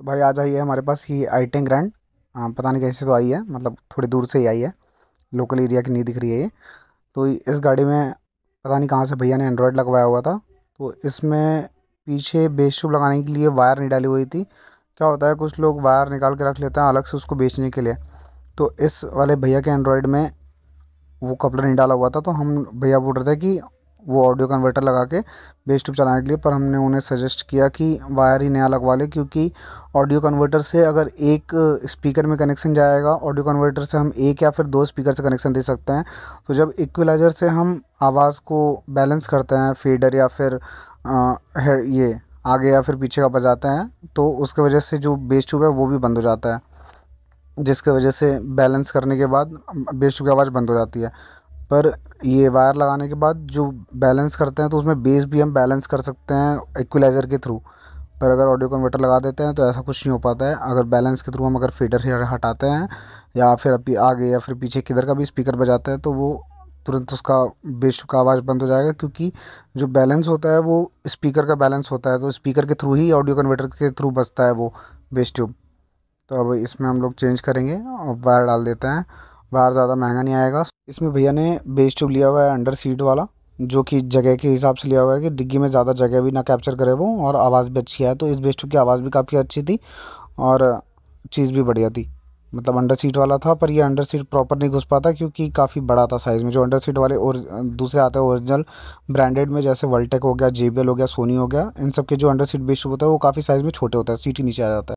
तो भाई आ जाइए हमारे पास ये आइटें ग्रैंड हाँ, पता नहीं कैसे तो आई है मतलब थोड़ी दूर से ही आई है लोकल एरिया की नहीं दिख रही है ये तो इस गाड़ी में पता नहीं कहाँ से भैया ने एंड्रॉयड लगवाया हुआ था तो इसमें पीछे बेशुब लगाने के लिए वायर नहीं डाली हुई थी क्या होता है कुछ लोग वायर निकाल के रख लेते हैं अलग से उसको बेचने के लिए तो इस वाले भैया के एंड्रॉयड में वो कपड़ा नहीं डाला हुआ था तो हम भैया बोल रहे थे कि वो ऑडियो कन्वर्टर लगा के बेस्ट ट्यूब चलाने के लिए पर हमने उन्हें सजेस्ट किया कि वायर ही नया लगवा ले क्योंकि ऑडियो कन्वर्टर से अगर एक स्पीकर uh, में कनेक्शन जाएगा ऑडियो कन्वर्टर से हम एक या फिर दो स्पीकर से कनेक्शन दे सकते हैं तो जब इक्वलाइजर से हम आवाज़ को बैलेंस करते हैं फेडर या फिर आ, uh, ये आगे या फिर पीछे का बजाते हैं तो उसके वजह से जो बेस ट्यूब है वो भी बंद हो जाता है जिसके वजह से बैलेंस करने के बाद बेस um, ट्यूब की आवाज़ बंद हो जाती है पर ये वायर लगाने के बाद जो बैलेंस करते हैं तो उसमें बेस भी हम बैलेंस कर सकते हैं इक्वलाइज़र के थ्रू पर अगर ऑडियो कन्वर्टर लगा देते हैं तो ऐसा कुछ नहीं हो पाता है अगर बैलेंस के थ्रू हम अगर फेडर हटाते हैं या फिर अभी आगे या फिर पीछे किधर का भी स्पीकर बजाते हैं तो वो तुरंत उसका बेस का आवाज़ बंद हो जाएगा क्योंकि जो बैलेंस होता है वो स्पीकर का बैलेंस होता है तो स्पीकर के थ्रू ही ऑडियो कन्वर्टर के थ्रू बजता है वो बेस ट्यूब तो अब इसमें हम लोग चेंज करेंगे और वायर डाल देते हैं बाहर ज़्यादा महंगा नहीं आएगा इसमें भैया ने बेस ट्यूब लिया हुआ है अंडर सीट वाला जो कि जगह के हिसाब से लिया हुआ है कि डिग्गी में ज़्यादा जगह भी ना कैप्चर करे वो और आवाज़ भी अच्छी है तो इस बेस ट्यूब की आवाज़ भी काफ़ी अच्छी थी और चीज़ भी बढ़िया थी मतलब अंडर सीट वाला था पर ये अंडर सीट प्रॉपर नहीं घुस पाता क्योंकि काफ़ी बड़ा था साइज़ में जो अंडर सीट वाले और दूसरे आते हैं ओरिजिनल ब्रांडेड में जैसे वर्ल्टेक हो गया जे हो गया सोनी हो गया इन सब के जो अंडर सीट बेस्ट होता है वो काफ़ी साइज़ में छोटे होता है सीट ही नीचे आ जाता है